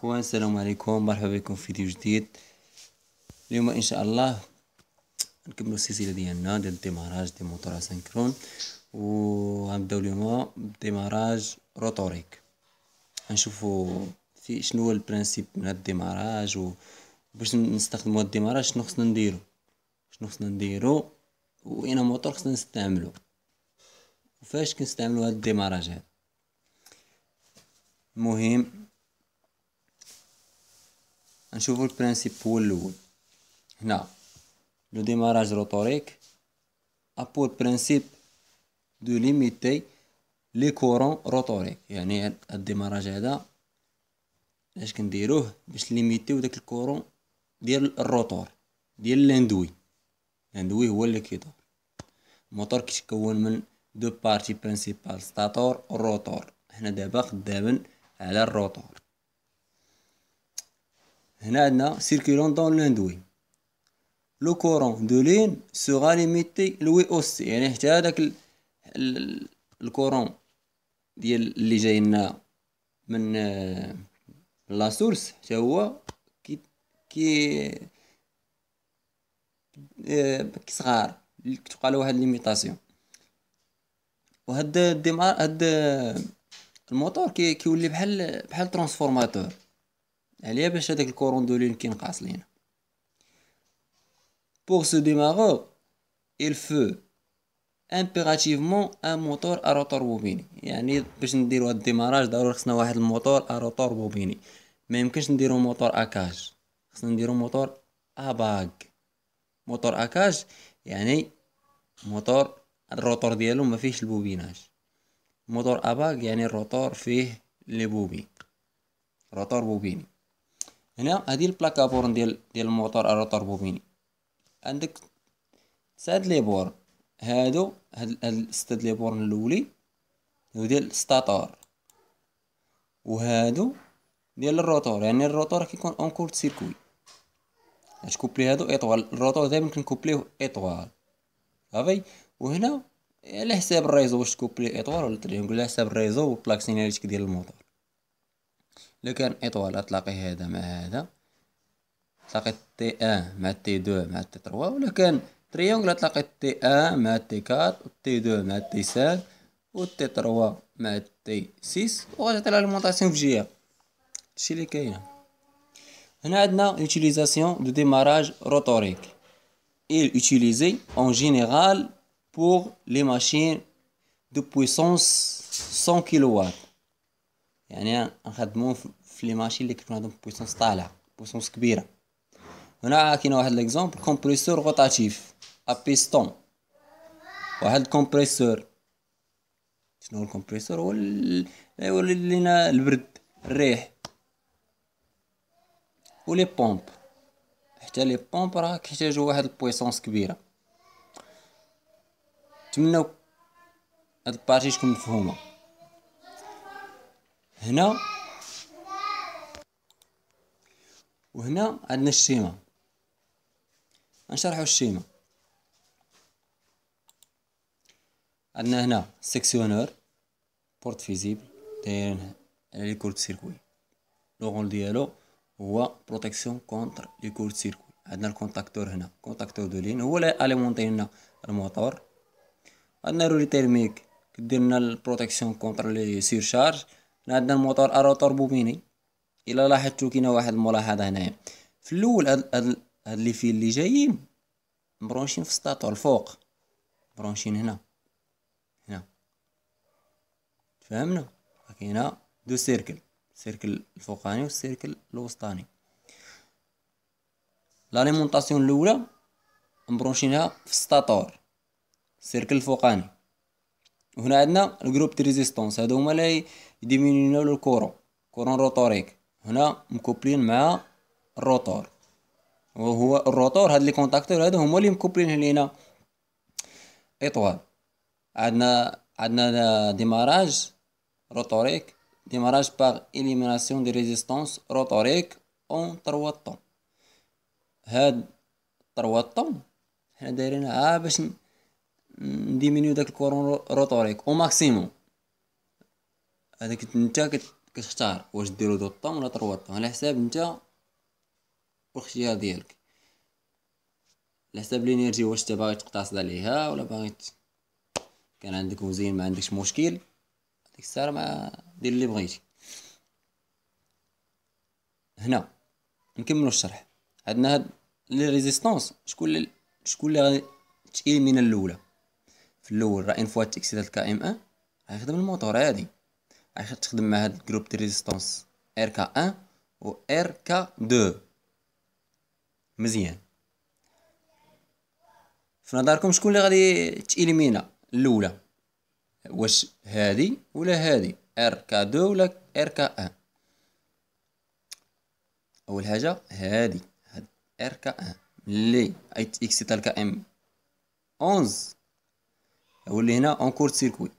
اخوان السلام عليكم مرحبا بكم في فيديو جديد اليوم ان شاء الله نكملوا السلسله ديالنا ديال الديماراج دي موتور اسينكرون وغنبداو اليوم بديماراج روتوريك غنشوفوا في شنو هو البرانسيب من هاد الديماراج وباش نستخدموا هاد الديماراج شنو خصنا نديرو شنو خصنا نديرو وين موتور خصنا نستعملو وفاش كنستعملو هاد الديماراج هاد المهم نشوفو البرانسيب هو الاول هنا لو ديماراج روتوريك ابور برانسيب دو ليميتي لي كورون روتوريك يعني هاد الديماراج هذا اش كنديروه باش ليميتيو داك الكورون ديال الروتور ديال لاندوي لاندوي هو اللي كيدور الموتور كيتكون من دو بارتي برينسيبال ستاتور روتور حنا دابا خدامين على الروتور هنا عندنا سيركيلون دون لوندوي لو كورون دو لين سوغا ليميتي لوي او سي يعني حتى هذاك الكورون ديال اللي جاي لنا من لا آه، سورس حتى هو كي كي آه، كي صغار كتبقى له واحد ليميتاسيون وهاد الديمار هاد آه، الموتور كيولي بحال بحال ترانسفورماتور عليا باش هذاك الكوروندولين كينقاص لينا بوغ سو démarreur, il faut impérativement un moteur à rotor بوبيني يعني باش نديرو هاد الديماراج ضروري خصنا واحد الموتور ا روتور بوبيني ما يمكنش نديرو موتور اكاج خصنا نديرو موتور اباج موتور اكاج يعني موتور الروتور ديالو ما فيهش البوبيناج موتور اباج يعني الروتور فيه لي بوبين روتور بوبيني هنا هذه ابورن ديال ديال الموتور بوبيني عندك تسعة لي بورن هادو هاد الستاد لي بورن الاولي ديال ستاتور وهادو ديال الروتور يعني الروتور كيكون اون كورت سيركوي اش كوبلي هادو ايطوال الروتور دائما كنكوبليه ايطوال صافي وهنا على حساب الريزو واش تكوبلي ايطوال ولا تريونغل على حساب الريزو والبلاك سيناليتيك ديال الموتور لو كان إطوال تلاقي هذا مع هذا t تي t مع تي t مع تي تروا ولا كان utilisation de démarrage rotorique il utilisé en général pour les machines de puissance 100 kW يعني نخدمو في لي ماشين اللي كيكون عندهم بويسونس طالعه بويسونس كبيره هنا كاين واحد ليكزومبل كومبريسور روتاتيف ابيستون واحد الكومبريسور شنو هو الكومبريسور هو يولي لينا البرد الريح و لي بومب حتى لي بومب راه كيحتاجو واحد البويسونس كبيره نتمنى هاد البارتي تكون مفهومه هنا وهنا عندنا الشيمة نشرحوا الشيمة عندنا هنا سيكسيونور بورت فيزيبل دايرين على لي كورت سيركوي لو غول ديالو هو بروتيكسيون كونتر لي كورت سيركوي عندنا الكونتاكتور هنا كونتاكتور دو لين هو لي اليمونطي لنا الموتور عندنا رولي تيرميك كدير لنا البروتيكسيون كونتر لي سيرشارج نادنا الموتور ارو طربوبيني الا لاحظتو كاين واحد الملاحظه هنايا في الاول هاد لي فيل اللي جايين مبرونشين في السطاطور الفوق مبرونشين هنا هنا فهمنا هنا دو سيركل السيركل الفوقاني والسيركل الوسطاني لاليمونطاسيون الاولى مبرونشينها في السطاطور السيركل الفوقاني وهنا عندنا الجروب دي ريزيستونس هادو هما لي ديمينيو الكورو كورون روتوريك هنا مكوبلين مع الروتور وهو الروتور هاد لي كونتاكتور هادو هما لي مكوبلين لينا ايطوال عندنا عندنا ديماراج روتوريك ديماراج باغ إليميناسيون دي ريزيستونس روتوريك اون تروا طون هاد تروا طون حنا دايرينها آه، باش نديمينيو داك الكورون روتوريك او ماكسيموم هذاك نتا كتختار واش ديرو دو طون ولا طروا طون على حساب نتا والاختيار ديالك على حساب لينيرجي واش انت باغي تقتصد عليها ولا باغي كان عندك وزين ما عندكش مشكل ديك الساعه ما دير اللي بغيتي هنا نكملوا الشرح عندنا هاد لي ريزيستونس شكون شكون اللي غادي تشيل من الاولى في الاول راه ان فوا تيكسيد هاد الكا ام ان إيه، غيخدم الموتور عادي غيخدم تخدم مع هاد الجروب دي ريزيستونس ار كا 1 و ار كا 2 مزيان في نظركم شكون اللي غادي تيليمينا الاولى واش هادي ولا هادي ار كا 2 ولا ار كا 1 اول حاجه هادي هاد ار كا 1 ملي ايت تاع الكا ام 11 إيه، هو اللي هنا اون كورت سيركوي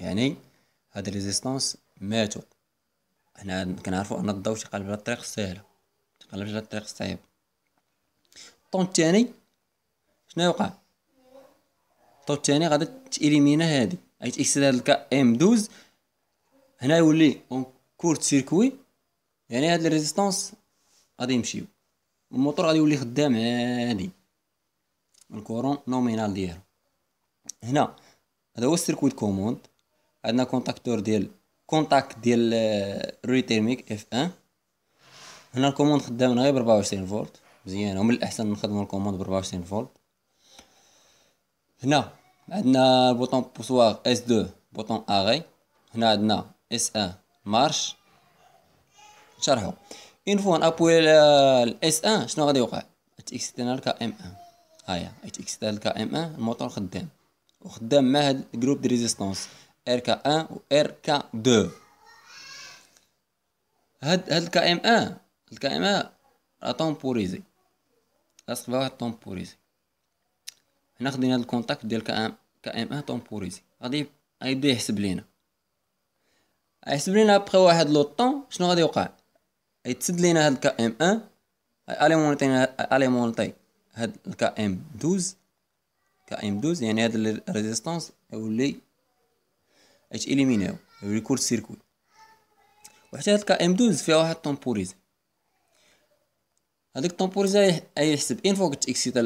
يعني هاد ريزيستونس ماتو هنا كنعرفو ان الضوء تيقلب على الطريق الساهلة تيقلب على الطريق الصعيب الطون الثاني شنو يوقع الطون الثاني غادي تيليمينا هادي اي تيكسد هاد الكا ام 12 هنا يولي اون كورت سيركوي يعني هاد الريزيستونس غادي يمشيو الموتور غادي يولي خدام عادي الكورون نومينال ديالو هنا هذا هو السيركويت كوموند عندنا كونتاكتور ديال كونتاكت ديال ريلي اف ان هنا الكوموند خدامنا غير ب 24 فولت مزيان ومن الاحسن نخدموا الكوموند ب 24 فولت هنا عندنا البوطون بوسوار اس 2 بوطون اري هنا عندنا اس 1 مارش نشرحو اون فوا نابوي الاس 1 شنو غادي يوقع تيكسترنال كا ام 1 هاهي تيكسترنال كا ام 1 الموتور خدام وخدام مع هاد الجروب دي ريزيستونس ار كا 1 و ار كا 2 هاد هاد الكا ام 1 الكا ام 1 راه طومبوريزي لاصق فيها واحد طومبوريزي هنا خدينا هاد الكونتاكت ديال كا ام كا ام 1 طومبوريزي غادي غيبدا يحسب لينا يحسب لينا ابخي واحد لو طون شنو غادي يوقع يتسد لينا هاد الكا ام 1 الي مونتي هاد الكا ام 12 ام 12 يعني هاد الريزيستانس يولي اتش اليمينيو يولي كورت سيركوي وحتى هاد كا ام 12 فيها واحد طومبوريزي هاديك اي يحسب ان فوا كتكسيتا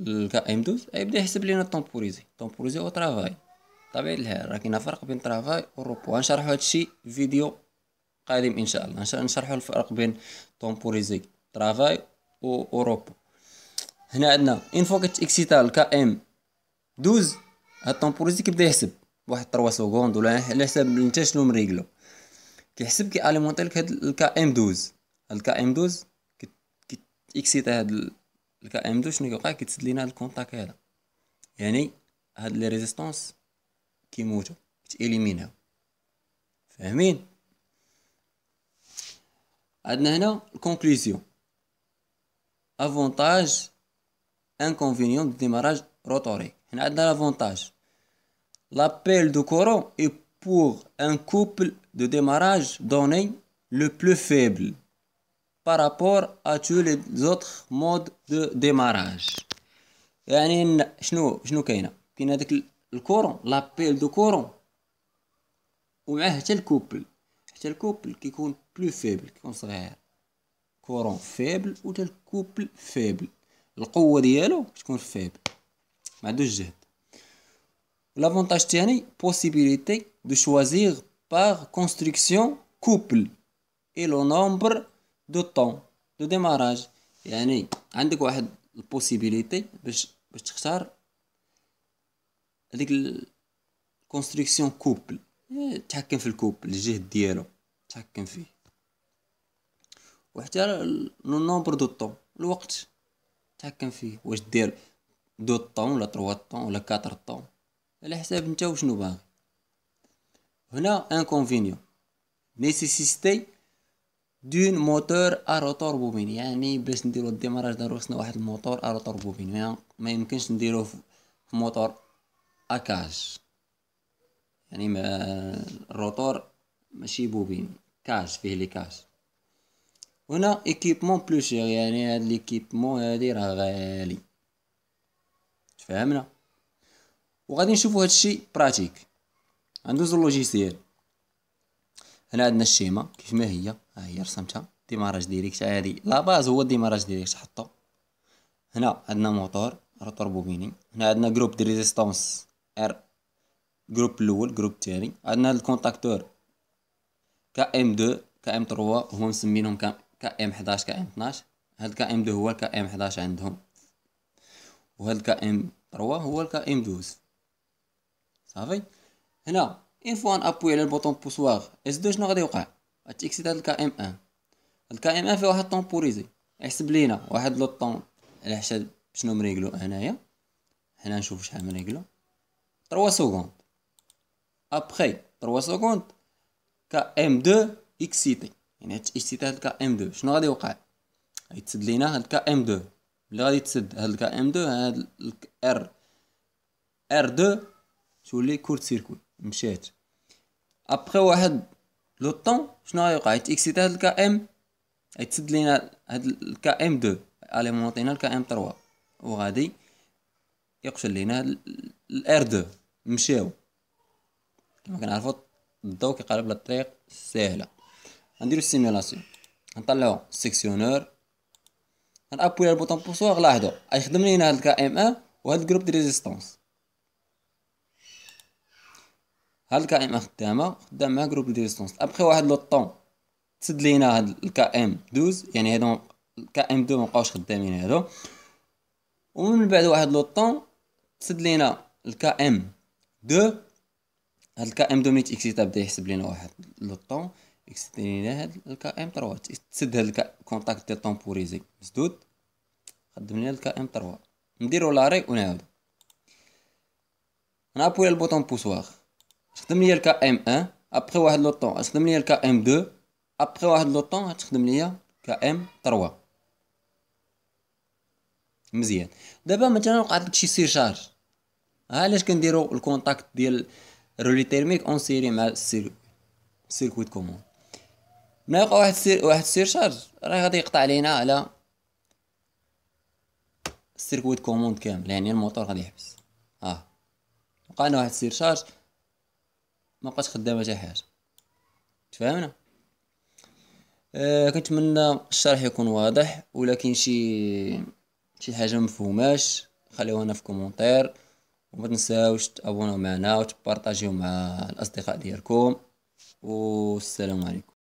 الكا ام 12 يبدا يحسب لينا الطومبوريزي طومبوريزي و طرافاي طبيعي الحال راه كاين فرق بين طرافاي و روبو غنشرحو هادشي في فيديو قادم ان شاء الله نشرحو الفرق بين طومبوريزي طرافاي و روبو هنا عندنا اون فوا كتكسيتا الكا ام دوز هاد الطومبوريزي كيبدا يحسب واحد 3 سكوند ولا على حساب انت شنو مريقلو كيحسب كي اليمونتي لك هاد الكا ام دوز هاد الكا ام دوز كيكسيتا هاد الكا ام دوز شنو كيوقع كتسد لينا هاد الكونتاك هذا يعني هاد لي ريزيستونس كيموتو كتاليميناو فاهمين عندنا هنا الكونكلوزيون افونتاج inconvénient du démarrage rotoré. On a avantage L'appel de courant est pour un couple de démarrage donné le plus faible par rapport à tous les autres modes de démarrage. le شنو شنو كاينه courant, هذاك le le couple qui est plus faible. qui est le plus faible, ou صغير faible ou couple faible. القوه ديالو تكون فيب ما عندوش جهد لافونتاج تاني بوسيبيليتي دو شوازيغ باغ كونستركسيون كوبل اي لو نومبر دو طون دو ديماراج يعني عندك واحد البوسيبيليتي باش باش تختار هذيك الكونستركسيون كوبل eh, تحكم في الكوبل الجهد ديالو تحكم فيه وحتى لو نومبر دو طون الوقت تحكم فيه واش دير دو طون ولا تروا طون ولا كاتر طون على حساب نتا وشنو باغي هنا انكونفينيون نيسيسيتي دون موتور اروتور بوبين يعني باش نديرو الديماراج دارو خصنا واحد الموتور اروتور بوبين يعني ما يمكنش نديرو في موتور اكاج يعني ما الروتور ماشي بوبين كاج فيه لي كاج هنا ايكيبمون بلو شير يعني هاد ليكيبمون هادي راه غالي تفهمنا وغادي نشوفو هادشي براتيك غندوزو لوجيسيال هنا عندنا الشيما كيف ما هي ها هي رسمتها ديماراج ديريكت هادي لا باز هو ديماراج ديريكت حطو هنا عندنا موتور روتور بوبيني هنا عندنا جروب دي ريزيستونس ار جروب الاول جروب الثاني عندنا الكونتاكتور كا ام 2 كا ام 3 هما مسمينهم كا ام 11 كا ام 12 هاد كا ام 2 هو الكا ام 11 عندهم وهاد كا ام 3 هو الكا ام 12 صافي هنا اون فوا نابوي على البوطون بوسواغ اس 2 شنو غادي يوقع تيكسيد هاد كا ام 1 الكا ام 1 فيه واحد طومبوريزي يحسب لينا واحد لو طون على حساب شنو مريقلو هنايا هنا نشوف شحال مريقلو 3 سكوند ابخي 3 سكوند كا ام 2 اكسيتي يعني هاد الاجتثاث هاد ام دو شنو غادي يوقع غيتسد لينا هاد ام دو ملي غادي تسد هاد ام دو هاد ار ار دو تولي كورت سيركوي مشات ابخي واحد لو طون شنو غيوقع يتيكسيتا هاد ام غيتسد لينا هاد ام دو الكا ام 3 وغادي يقشل لينا الار دو مشاو كما كنعرفو الضو كيقلب للطريق ساهله غنديرو سيميلاسيون غنطلعو سيكسيونور غنابوي على البوطون بوسوار لاحظو غيخدم لينا هاد الكا ام ان وهاد الجروب دي ريزيستونس هاد الكا ام ان خدامه خدام مع جروب دي ريزيستونس ابخي واحد لو طون تسد لينا هاد الكا ام دوز يعني هادو الكا ام دو مبقاوش خدامين هادو ومن بعد واحد لو طون تسد لينا الكا ام دو هاد الكا ام دو ميت اكسيتا بدا يحسب لينا واحد لو طون اكسترينا هاد الكا ام 3 تسد هاد الكا كونتاكت ديال طومبوريزي مسدود لنا الكا ام 3 نديرو لاري ونعاودو نابوي البوطون بوسوار تخدم لي الكا ام 1 ابخي واحد لو طون تخدم لي الكا ام 2 ابخي واحد لو طون تخدم لي كا ام 3 مزيان دابا مثلا وقعت لك شي سيرشارج ها علاش كنديرو الكونتاكت ديال رولي تيرميك اون سيري مع السيركويت سيركويت كوموند ما يوقع واحد سير واحد سير شارج راه غادي يقطع علينا على السيركويت كوموند كامل يعني الموتور غادي يحبس اه وقعنا واحد شارج ما بقاش خدامه حتى حاجه تفهمنا آه كنتمنى الشرح يكون واضح ولكن شي شي حاجه مفهوماش خليوها لنا في كومونتير وما تنساوش تابوناو معنا وتبارطاجيو مع الاصدقاء ديالكم والسلام عليكم